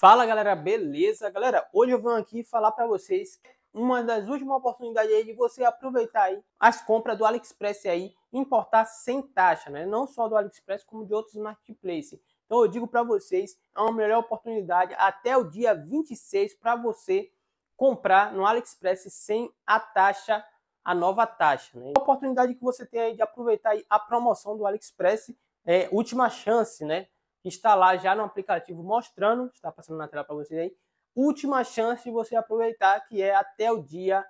Fala galera, beleza? Galera, hoje eu vim aqui falar para vocês uma das últimas oportunidades aí de você aproveitar aí as compras do AliExpress aí, importar sem taxa, né? Não só do AliExpress como de outros marketplaces. Então eu digo para vocês, é uma melhor oportunidade até o dia 26 para você comprar no AliExpress sem a taxa, a nova taxa, né? A oportunidade que você tem aí de aproveitar aí a promoção do AliExpress é última chance, né? instalar já no aplicativo mostrando, está passando na tela para vocês aí, última chance de você aproveitar, que é até o dia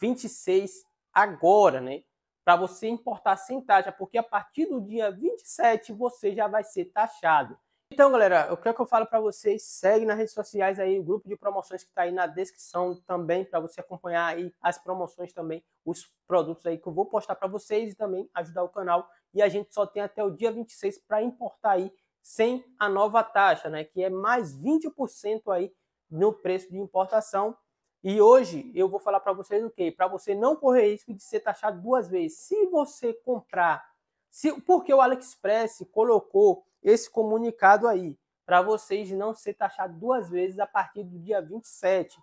26 agora, né? Para você importar sem taxa, porque a partir do dia 27 você já vai ser taxado. Então, galera, eu quero é que eu falo para vocês, segue nas redes sociais aí o grupo de promoções que está aí na descrição também para você acompanhar aí as promoções também, os produtos aí que eu vou postar para vocês e também ajudar o canal. E a gente só tem até o dia 26 para importar aí sem a nova taxa, né, que é mais 20% aí no preço de importação. E hoje eu vou falar para vocês o quê? Para você não correr risco de ser taxado duas vezes. Se você comprar, se, porque o AliExpress colocou esse comunicado aí, para vocês não ser taxado duas vezes a partir do dia 27.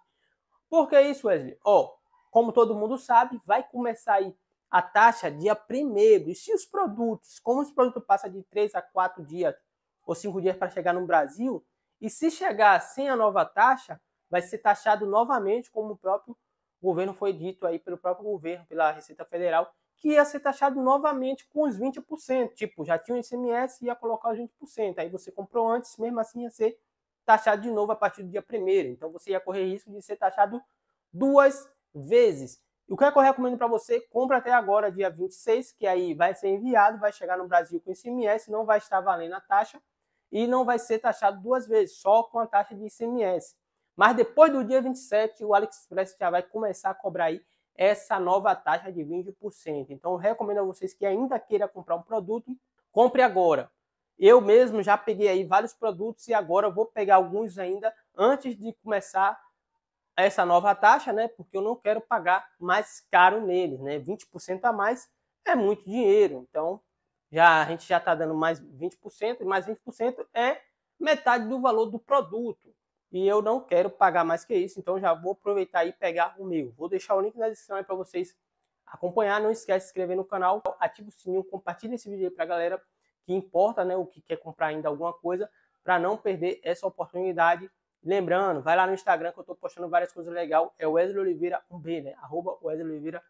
Por que isso, Wesley? Ó, oh, como todo mundo sabe, vai começar aí a taxa dia primeiro. E se os produtos, como os produtos passa de 3 a 4 dias ou cinco dias para chegar no Brasil. E se chegar sem a nova taxa, vai ser taxado novamente, como o próprio governo foi dito aí pelo próprio governo, pela Receita Federal, que ia ser taxado novamente com os 20%. Tipo, já tinha o ICMS e ia colocar os 20%. Aí você comprou antes, mesmo assim ia ser taxado de novo a partir do dia 1 Então você ia correr risco de ser taxado duas vezes. O que eu recomendo para você, compra até agora, dia 26, que aí vai ser enviado, vai chegar no Brasil com ICMS, não vai estar valendo a taxa e não vai ser taxado duas vezes, só com a taxa de ICMS. Mas depois do dia 27, o AliExpress já vai começar a cobrar aí essa nova taxa de 20%. Então, recomendo a vocês que ainda queira comprar um produto, compre agora. Eu mesmo já peguei aí vários produtos e agora vou pegar alguns ainda antes de começar essa nova taxa, né? Porque eu não quero pagar mais caro neles, né? 20% a mais é muito dinheiro. Então, já a gente já está dando mais 20%, e mais 20% é metade do valor do produto. E eu não quero pagar mais que isso, então já vou aproveitar e pegar o meu. Vou deixar o link na descrição para vocês acompanhar. Não esquece de se inscrever no canal, ativa o sininho, compartilha esse vídeo aí para a galera que importa, né, o que quer comprar ainda alguma coisa, para não perder essa oportunidade. Lembrando, vai lá no Instagram que eu estou postando várias coisas legais. É Wesley Oliveira 1B, né? Arroba Wesley Oliveira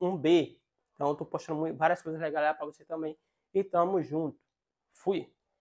1B. Então eu estou postando várias coisas legais para você também e tamo junto. Fui!